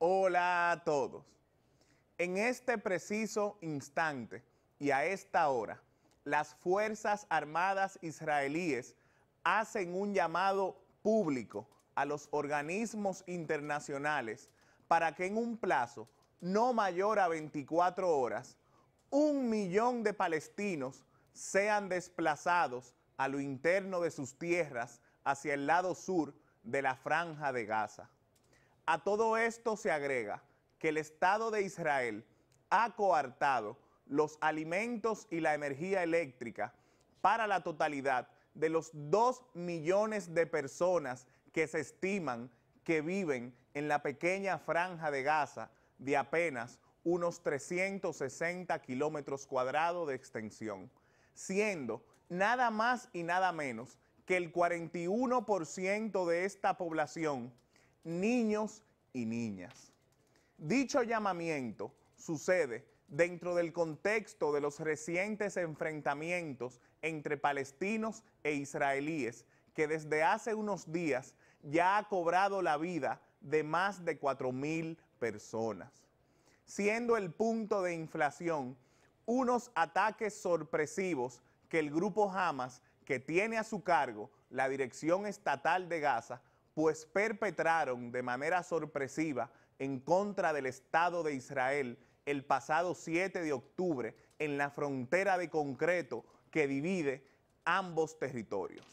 Hola a todos. En este preciso instante y a esta hora, las Fuerzas Armadas israelíes hacen un llamado público a los organismos internacionales para que en un plazo no mayor a 24 horas, un millón de palestinos sean desplazados a lo interno de sus tierras hacia el lado sur de la franja de Gaza. A todo esto se agrega que el Estado de Israel ha coartado los alimentos y la energía eléctrica para la totalidad de los 2 millones de personas que se estiman que viven en la pequeña franja de Gaza de apenas unos 360 kilómetros cuadrados de extensión, siendo nada más y nada menos que el 41% de esta población niños y niñas. Dicho llamamiento sucede dentro del contexto de los recientes enfrentamientos entre palestinos e israelíes que desde hace unos días ya ha cobrado la vida de más de 4.000 personas, siendo el punto de inflación unos ataques sorpresivos que el grupo Hamas, que tiene a su cargo la Dirección Estatal de Gaza, pues perpetraron de manera sorpresiva en contra del Estado de Israel el pasado 7 de octubre en la frontera de concreto que divide ambos territorios.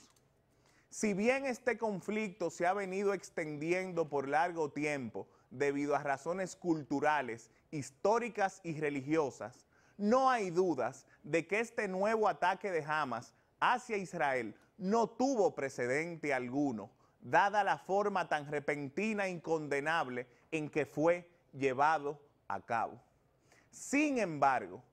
Si bien este conflicto se ha venido extendiendo por largo tiempo debido a razones culturales, históricas y religiosas, no hay dudas de que este nuevo ataque de Hamas hacia Israel no tuvo precedente alguno dada la forma tan repentina e incondenable en que fue llevado a cabo. Sin embargo,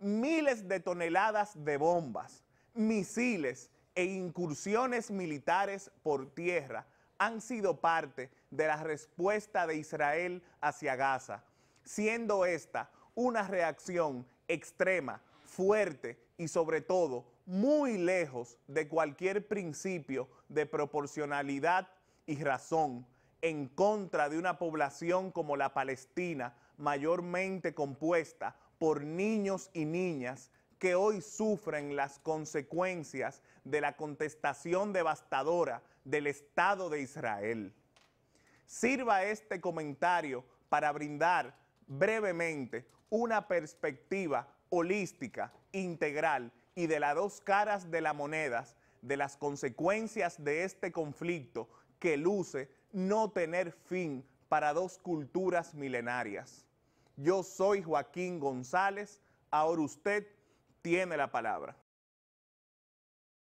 miles de toneladas de bombas, misiles e incursiones militares por tierra han sido parte de la respuesta de Israel hacia Gaza, siendo esta una reacción extrema, fuerte y sobre todo muy lejos de cualquier principio de proporcionalidad y razón en contra de una población como la Palestina, mayormente compuesta por niños y niñas que hoy sufren las consecuencias de la contestación devastadora del Estado de Israel. Sirva este comentario para brindar brevemente una perspectiva holística, integral y de las dos caras de la moneda, de las consecuencias de este conflicto que luce no tener fin para dos culturas milenarias. Yo soy Joaquín González, ahora usted tiene la palabra.